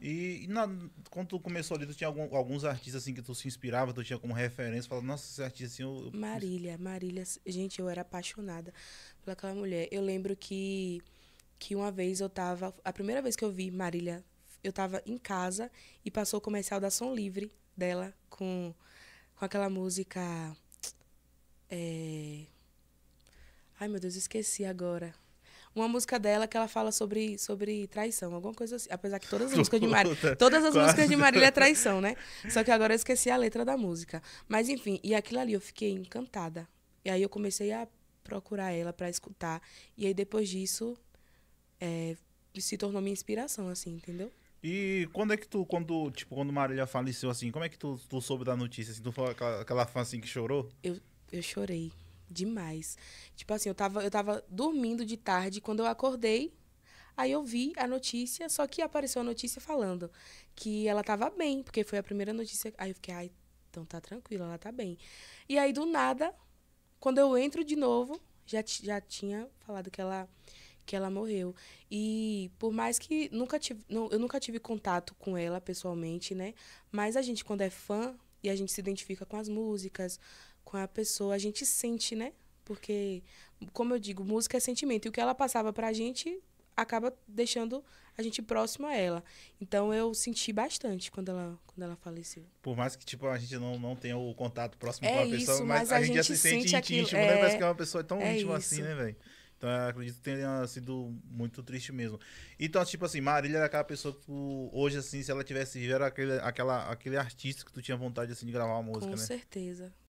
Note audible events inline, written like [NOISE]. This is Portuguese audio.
E, e na, quando tu começou ali, tu tinha algum, alguns artistas assim que tu se inspirava, tu tinha como referência, falando, nossa, esse artista assim. Eu, eu... Marília, Marília, gente, eu era apaixonada pelaquela mulher. Eu lembro que, que uma vez eu tava. A primeira vez que eu vi Marília, eu tava em casa e passou o comercial da Som Livre dela com, com aquela música. É... Ai meu Deus, esqueci agora uma música dela que ela fala sobre, sobre traição, alguma coisa assim. Apesar que todas as [LAUGHS] músicas de Marília. Todas as Quase. músicas de Marília é traição, né? Só que agora eu esqueci a letra da música. Mas enfim, e aquilo ali eu fiquei encantada. E aí eu comecei a procurar ela para escutar. E aí depois disso é, se tornou minha inspiração, assim, entendeu? E quando é que tu, quando, tipo, quando Marília faleceu, assim, como é que tu, tu soube da notícia? Assim, tu falou aquela, aquela fã assim que chorou? Eu, eu chorei. Demais. Tipo assim, eu tava, eu tava dormindo de tarde, quando eu acordei, aí eu vi a notícia, só que apareceu a notícia falando que ela tava bem, porque foi a primeira notícia. Aí eu fiquei, ai, então tá tranquila, ela tá bem. E aí, do nada, quando eu entro de novo, já, já tinha falado que ela que ela morreu. E por mais que nunca tive, não, eu nunca tive contato com ela pessoalmente, né? Mas a gente quando é fã e a gente se identifica com as músicas, com a pessoa, a gente sente, né? Porque, como eu digo, música é sentimento. E o que ela passava pra gente acaba deixando a gente próximo a ela. Então eu senti bastante quando ela, quando ela faleceu. Por mais que tipo a gente não, não tenha o contato próximo é com a pessoa, mas, mas a, a, gente já se sente, sente íntimo, aquilo, é, né? Parece é. que é uma pessoa tão é íntima isso. assim, né, velho? Então eu acredito que tenha sido muito triste mesmo. Então, tipo assim, Marília era aquela pessoa que tu, hoje, assim, se ela tivesse vivo, era aquele, aquela, aquele artista que tu tinha vontade assim, de gravar uma música, Com né? Com certeza.